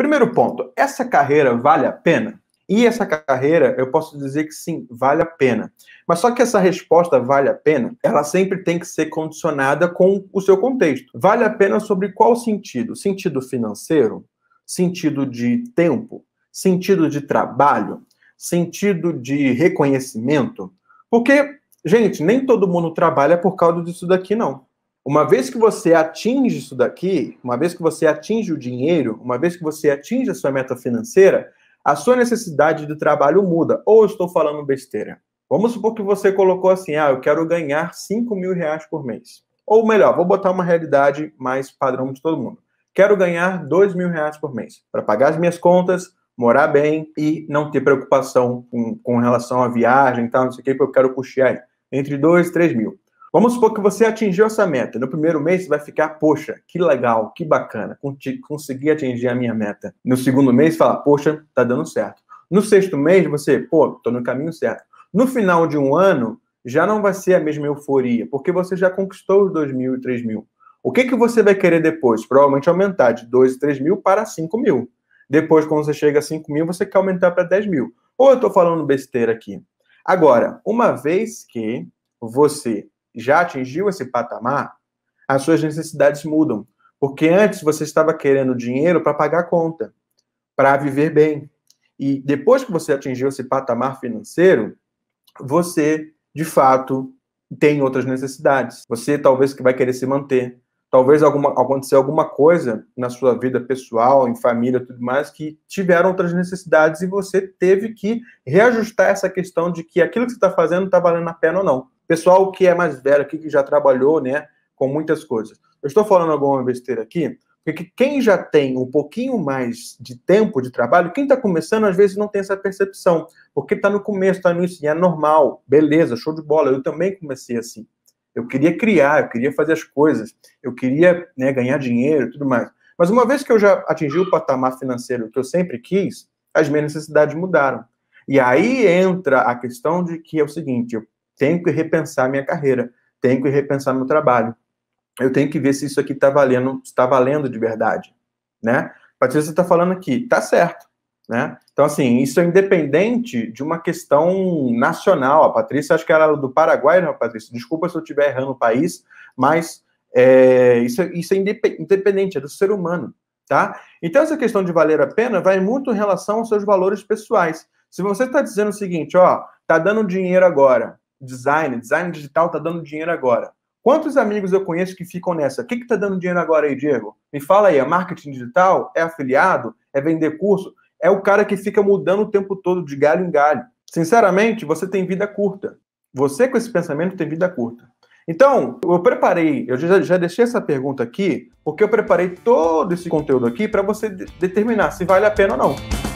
Primeiro ponto, essa carreira vale a pena? E essa carreira, eu posso dizer que sim, vale a pena. Mas só que essa resposta vale a pena, ela sempre tem que ser condicionada com o seu contexto. Vale a pena sobre qual sentido? Sentido financeiro? Sentido de tempo? Sentido de trabalho? Sentido de reconhecimento? Porque, gente, nem todo mundo trabalha por causa disso daqui, não. Uma vez que você atinge isso daqui, uma vez que você atinge o dinheiro, uma vez que você atinge a sua meta financeira, a sua necessidade de trabalho muda. Ou estou falando besteira? Vamos supor que você colocou assim: ah, eu quero ganhar 5 mil reais por mês. Ou melhor, vou botar uma realidade mais padrão de todo mundo. Quero ganhar 2 mil reais por mês para pagar as minhas contas, morar bem e não ter preocupação com, com relação à viagem e tal, não sei o que, porque eu quero custear entre 2 e 3 mil. Vamos supor que você atingiu essa meta. No primeiro mês, você vai ficar, poxa, que legal, que bacana, consegui atingir a minha meta. No segundo mês, fala, poxa, tá dando certo. No sexto mês, você, pô, tô no caminho certo. No final de um ano, já não vai ser a mesma euforia, porque você já conquistou os 2 mil e 3 mil. O que, que você vai querer depois? Provavelmente aumentar de 2 e 3 mil para 5 mil. Depois, quando você chega a 5 mil, você quer aumentar para 10 mil. Ou eu estou falando besteira aqui. Agora, uma vez que você já atingiu esse patamar, as suas necessidades mudam. Porque antes você estava querendo dinheiro para pagar a conta, para viver bem. E depois que você atingiu esse patamar financeiro, você, de fato, tem outras necessidades. Você talvez que vai querer se manter. Talvez alguma, alguma coisa na sua vida pessoal, em família, tudo mais, que tiveram outras necessidades e você teve que reajustar essa questão de que aquilo que você está fazendo está valendo a pena ou não. Pessoal que é mais velho aqui, que já trabalhou, né, com muitas coisas. Eu estou falando alguma besteira aqui, porque quem já tem um pouquinho mais de tempo de trabalho, quem está começando, às vezes não tem essa percepção, porque está no começo, está no início, é normal, beleza, show de bola. Eu também comecei assim. Eu queria criar, eu queria fazer as coisas, eu queria né, ganhar dinheiro e tudo mais. Mas uma vez que eu já atingi o patamar financeiro que eu sempre quis, as minhas necessidades mudaram. E aí entra a questão de que é o seguinte: eu tenho que repensar minha carreira, tenho que repensar meu trabalho. Eu tenho que ver se isso aqui está valendo, está valendo de verdade, né? Patrícia está falando aqui, tá certo, né? Então assim, isso é independente de uma questão nacional. A Patrícia, acho que era é do Paraguai, não, né, Patrícia. Desculpa se eu estiver errando o país, mas é, isso, é, isso é independente, é do ser humano, tá? Então essa questão de valer a pena vai muito em relação aos seus valores pessoais. Se você está dizendo o seguinte, ó, tá dando dinheiro agora, design, design digital está dando dinheiro agora. Quantos amigos eu conheço que ficam nessa? O que está dando dinheiro agora aí, Diego? Me fala aí, é marketing digital? É afiliado? É vender curso? É o cara que fica mudando o tempo todo de galho em galho. Sinceramente, você tem vida curta. Você com esse pensamento tem vida curta. Então, eu preparei, eu já, já deixei essa pergunta aqui, porque eu preparei todo esse conteúdo aqui para você determinar se vale a pena ou não.